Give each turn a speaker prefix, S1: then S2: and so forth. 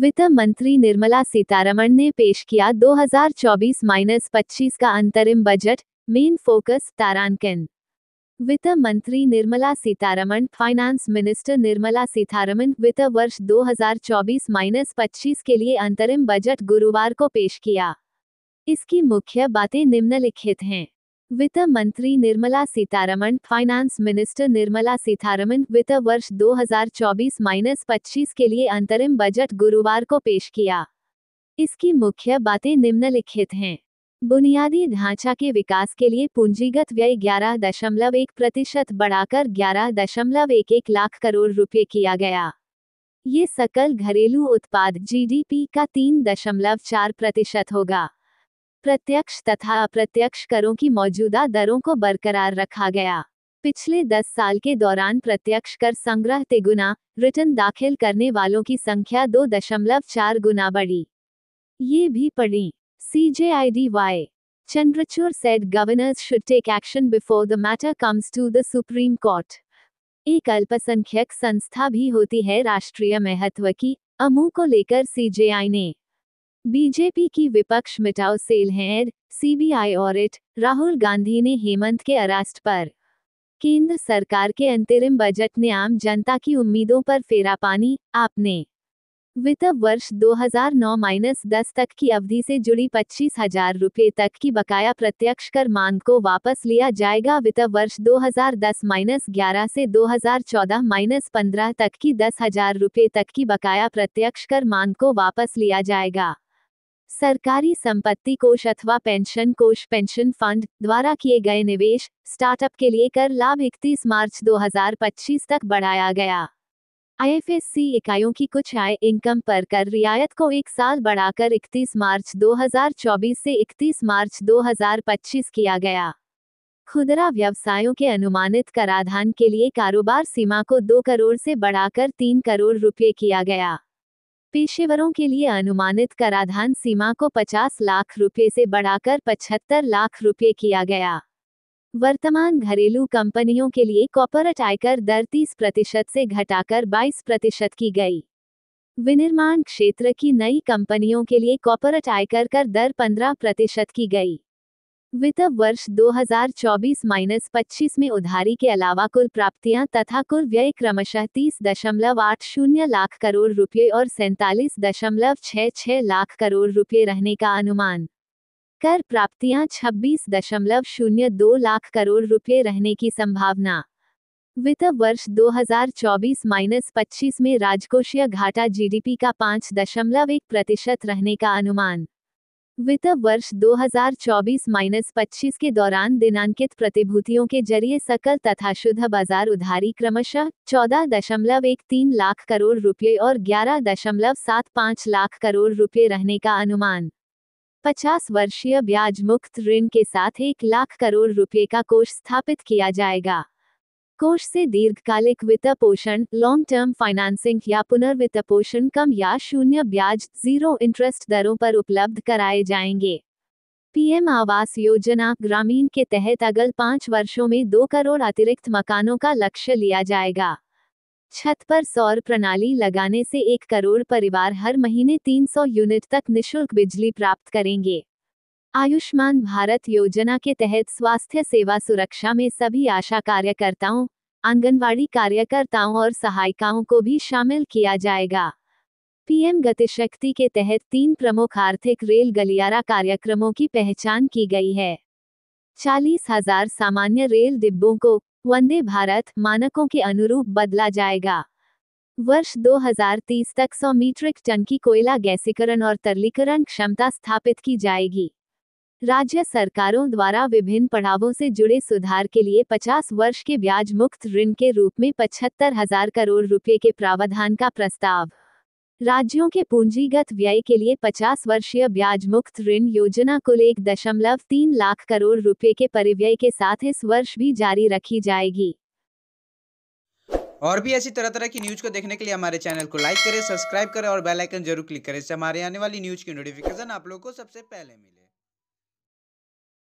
S1: वित्त मंत्री निर्मला सीतारमण ने पेश किया 2024-25 का अंतरिम बजट मेन फोकस तारांकन वित्त मंत्री निर्मला सीतारमण फाइनेंस मिनिस्टर निर्मला सीतारमण वित्त वर्ष 2024-25 के लिए अंतरिम बजट गुरुवार को पेश किया इसकी मुख्य बातें निम्नलिखित हैं वित्त मंत्री निर्मला सीतारमण फाइनेंस मिनिस्टर निर्मला सीतारमण वित्त वर्ष 2024 पच्चीस के लिए अंतरिम बजट गुरुवार को पेश किया इसकी मुख्य बातें निम्नलिखित हैं बुनियादी ढांचा के विकास के लिए पूंजीगत व्यय ग्यारह दशमलव एक प्रतिशत बढ़ाकर ग्यारह दशमलव एक एक लाख करोड़ रुपए किया गया ये सकल घरेलू उत्पाद जीडीपी का तीन दशमलव चार प्रतिशत होगा प्रत्यक्ष तथा अप्रत्यक्ष करों की मौजूदा दरों को बरकरार रखा गया पिछले 10 साल के दौरान प्रत्यक्ष कर संग्रह तिगुना रिटर्न दाखिल करने वालों की संख्या दो दशमलव चार गुना बढ़ी ये भी पढ़ी C J I D Y Chandrachud set governors should take action before the matter comes to the supreme court एक अल्पसंख्यक संस्था भी होती है राष्ट्रीय महत्व की अमू को लेकर सी ने बीजेपी की विपक्ष मिटाओ सेल है सीबीआई ऑडिट राहुल गांधी ने हेमंत के अरेस्ट पर केंद्र सरकार के अंतरिम बजट ने आम जनता की उम्मीदों पर फेरा पानी आपने वित्त वर्ष 2009-10 तक की अवधि से जुड़ी पच्चीस हजार रुपये तक की बकाया प्रत्यक्ष कर मांग को वापस लिया जाएगा वित्त वर्ष 2010-11 से 2014-15 तक की दस हजार रुपये तक की बकाया प्रत्यक्ष कर मांग को वापस लिया जाएगा सरकारी संपत्ति कोष अथवा पेंशन कोष पेंशन फंड द्वारा किए गए निवेश स्टार्टअप के लिए कर लाभ 31 मार्च 2025 तक बढ़ाया गया आई इकाइयों की कुछ आय इनकम पर कर रियायत को एक साल बढ़ाकर 31 मार्च 2024 से 31 मार्च 2025 किया गया खुदरा व्यवसायों के अनुमानित कराधान के लिए कारोबार सीमा को दो करोड़ से बढ़ाकर तीन करोड़ रुपये किया गया पेशेवरों के लिए अनुमानित कराधान सीमा को 50 लाख रुपए से बढ़ाकर 75 लाख रुपए किया गया वर्तमान घरेलू कंपनियों के लिए कॉपोरेट आयकर दर 30 प्रतिशत से घटाकर 22 प्रतिशत की गई विनिर्माण क्षेत्र की नई कंपनियों के लिए कॉपोरेट आयकर कर दर 15 प्रतिशत की गई वित्त वर्ष 2024-25 में उधारी के अलावा कुल प्राप्तियां तथा कुल व्यय क्रमशः तीस दशमलव आठ शून्य लाख करोड़ रुपये और सैंतालीस दशमलव छः छः लाख करोड़ रुपये रहने का अनुमान कर प्राप्तियां छब्बीस दशमलव शून्य दो लाख करोड़ रुपये रहने की संभावना वित्त वर्ष 2024-25 में राजकोषीय घाटा जीडीपी का पाँच दशमलव एक प्रतिशत रहने का अनुमान वित्त वर्ष 2024-25 के दौरान दिनांकित प्रतिभूतियों के जरिए सकल तथा शुद्ध बाजार उधारी क्रमशः चौदह दशमलव एक तीन लाख करोड़ रुपये और ग्यारह दशमलव सात पाँच लाख करोड़ रुपये रहने का अनुमान 50 वर्षीय ब्याज मुक्त ऋण के साथ एक लाख करोड़ रुपये का कोष स्थापित किया जाएगा कोष से दीर्घकालिक वित्त पोषण लॉन्ग टर्म फाइनेंसिंग या पोषण कम या शून्य ब्याज जीरो इंटरेस्ट दरों पर उपलब्ध कराए जाएंगे पीएम आवास योजना ग्रामीण के तहत अगल पाँच वर्षों में दो करोड़ अतिरिक्त मकानों का लक्ष्य लिया जाएगा छत पर सौर प्रणाली लगाने से एक करोड़ परिवार हर महीने 300 यूनिट तक निशुल्क बिजली प्राप्त करेंगे आयुष्मान भारत योजना के तहत स्वास्थ्य सेवा सुरक्षा में सभी आशा कार्यकर्ताओं आंगनवाड़ी कार्यकर्ताओं और सहायिकाओं को भी शामिल किया जाएगा पीएम गतिशक्ति के तहत तीन प्रमुख आर्थिक रेल गलियारा कार्यक्रमों की पहचान की गई है चालीस हजार सामान्य रेल डिब्बों को वंदे भारत मानकों के अनुरूप बदला जाएगा वर्ष 2030 तक 100 मीट्रिक टन की कोयला गैसीकरण और तरलीकरण क्षमता स्थापित की जाएगी राज्य सरकारों द्वारा विभिन्न पड़ावों से जुड़े सुधार के लिए 50 वर्ष के ब्याज मुक्त ऋण के रूप में पचहत्तर हजार करोड़ रुपए के प्रावधान का प्रस्ताव राज्यों के पूंजीगत व्यय के लिए 50 वर्षीय ब्याज मुक्त ऋण योजना कुल एक दशमलव तीन लाख करोड़ रुपए के परिव्यय के साथ इस वर्ष भी जारी रखी जाएगी और भी ऐसी तरह तरह की न्यूज को देखने के लिए हमारे चैनल को लाइक करें सब्सक्राइब करें और बेल आइकन जरूर क्लिक करें हमारे आने वाली न्यूज की नोटिफिकेशन आप लोग को सबसे पहले मिले